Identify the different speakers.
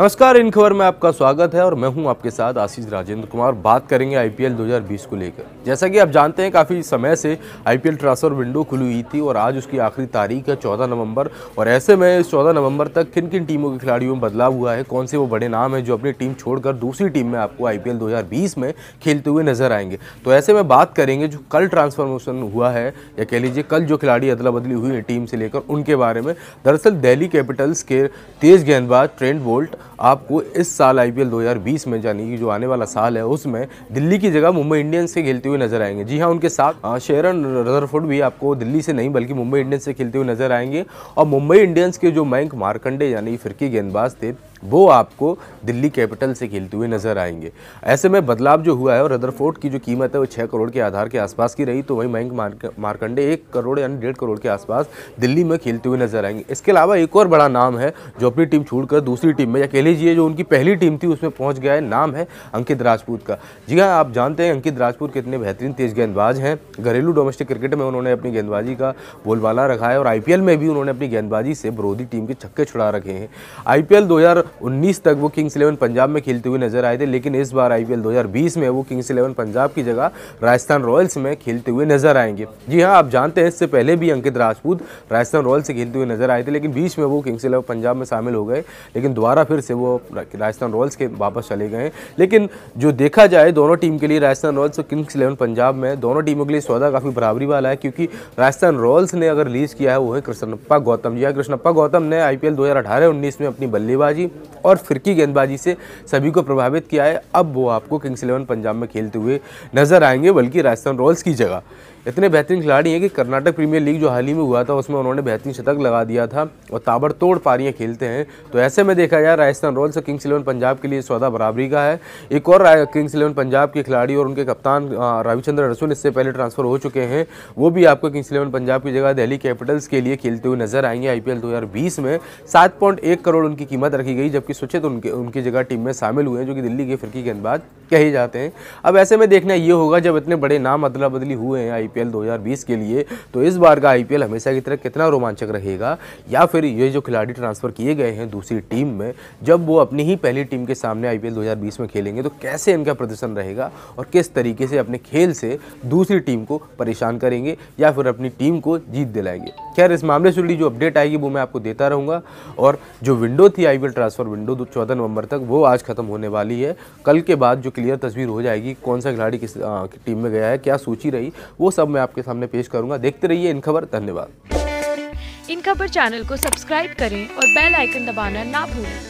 Speaker 1: नमस्कार इन खबर में आपका स्वागत है और मैं हूं आपके साथ आशीष राजेंद्र कुमार बात करेंगे आईपीएल 2020 को लेकर जैसा कि आप जानते हैं काफ़ी समय से आईपीएल ट्रांसफर विंडो खुली हुई थी और आज उसकी आखिरी तारीख है 14 नवंबर और ऐसे में इस 14 नवंबर तक किन किन टीमों के खिलाड़ियों में बदलाव हुआ है कौन से वो बड़े नाम हैं जो अपनी टीम छोड़कर दूसरी टीम में आपको आई पी में खेलते हुए नजर आएंगे तो ऐसे में बात करेंगे जो कल ट्रांसफॉर्मेशन हुआ है या कह लीजिए कल जो खिलाड़ी अदला बदली हुई है टीम से लेकर उनके बारे में दरअसल दिल्ली कैपिटल्स के तेज गेंदबाज ट्रेंड बोल्ट आपको इस साल आईपीएल 2020 में यानी कि जो आने वाला साल है उसमें दिल्ली की जगह मुंबई इंडियंस से खेलते हुए नजर आएंगे जी हाँ उनके साथ शेरन रजरफुड भी आपको दिल्ली से नहीं बल्कि मुंबई इंडियंस से खेलते हुए नजर आएंगे और मुंबई इंडियंस के जो मयंक मारकंडे यानी फिरकी गेंदबाज थे वो आपको दिल्ली कैपिटल से खेलते हुए नजर आएंगे ऐसे में बदलाव जो हुआ है और रदरफोर्ड की जो कीमत है वो छः करोड़ के आधार के आसपास की रही तो वहीं मयंक मारकंडे एक करोड़ यानी डेढ़ करोड़ के आसपास दिल्ली में खेलते हुए नजर आएंगे इसके अलावा एक और बड़ा नाम है जो अपनी टीम छोड़कर दूसरी टीम में या कह लीजिए जो उनकी पहली टीम थी उसमें पहुँच गया है नाम है अंकित राजपूत का जी हाँ आप जानते हैं अंकित राजपूत कितने बेहतरीन तेज गेंदबाज हैं घरेलू डोमेस्टिक क्रिकेट में उन्होंने अपनी गेंदबाजी का बोलबाला रखा है और आई में भी उन्होंने अपनी गेंदबाजी से विरोधी टीम के छक्के छुड़ा रखे हैं आई पी एल 2019 तक वो किंग्स इलेवन पंजाब में खेलते हुए नजर आए थे लेकिन इस बार आई 2020 में वो किंग्स इलेवन पंजाब की जगह राजस्थान रॉयल्स में खेलते हुए नजर आएंगे जी हाँ आप जानते हैं इससे पहले भी अंकित राजपूत राजस्थान रॉयल्स से खेलते हुए नजर आए थे लेकिन बीच में वो किंग्स इलेवन पंजाब में शामिल हो गए लेकिन दोबारा फिर से वो राजस्थान रॉयल्स के वापस चले गए लेकिन जो देखा जाए दोनों टीम के लिए राजस्थान रॉयल्स और किंग्स इलेवन पंजाब में दोनों टीमों के लिए सौदा काफ़ी बराबरी वाला है क्योंकि राजस्थान रॉयल्स ने अगर रिलीज़ किया है वो है कृष्णप्पा गौतम जी हाँ कृष्णप्पा गौतम ने आई पी में अपनी बल्लेबाजी और फिरकी गेंदबाजी से सभी को प्रभावित किया है अब वो आपको किंग्स इलेवन पंजाब में खेलते हुए नजर आएंगे बल्कि राजस्थान रॉयल्स की जगह इतने बेहतरीन खिलाड़ी हैं कि कर्नाटक प्रीमियर लीग जो हाल ही में हुआ था उसमें उन्होंने बेहतरीन शतक लगा दिया था और ताबड़तोड़ पारियां खेलते हैं तो ऐसे में देखा जाए राजस्थान रॉयल्स और किंग्स इलेवन पंजाब के लिए सौदा बराबरी का है एक और किंग्स इलेवन पंजाब के खिलाड़ी और उनके कप्तान रविचंद्र रसून इससे पहले ट्रांसफ़र हो चुके हैं वो भी आपको किंग्स इलेवन पंजाब की जगह दिल्ली कैपिटल्स के लिए खेलते हुए नजर आएंगे आई पी में सात करोड़ उनकी कीमत रखी गई गई जबकि सुचित उनके उनकी जगह टीम में शामिल हुए हैं जो कि दिल्ली के फिरकी गेंदबाज कहे जाते हैं अब ऐसे में देखना ये होगा जब इतने बड़े नाम अदला बदली हुए हैं आई 2020 के लिए तो इस बार का आई हमेशा की तरह कितना रोमांचक रहेगा या फिर ये जो खिलाड़ी ट्रांसफ़र किए गए हैं दूसरी टीम में जब वो अपनी ही पहली टीम के सामने आई पी में खेलेंगे तो कैसे इनका प्रदर्शन रहेगा और किस तरीके से अपने खेल से दूसरी टीम को परेशान करेंगे या फिर अपनी टीम को जीत दिलाएंगे खैर इस मामले से जुड़ी जो अपडेट आएगी वो मैं आपको देता रहूँगा और जो विंडो थी आई ट्रांसफ़र ट्रांसफर विंडो दो चौदह नवंबर तक वो आज ख़त्म होने वाली है कल के बाद जो क्लियर तस्वीर हो जाएगी कौन सा खिलाड़ी किस आ, कि टीम में गया है क्या सूची रही वो सब मैं आपके सामने पेश करूंगा देखते रहिए इन खबर धन्यवाद इन खबर चैनल को सब्सक्राइब करें और बेल आइकन दबाना ना भूलें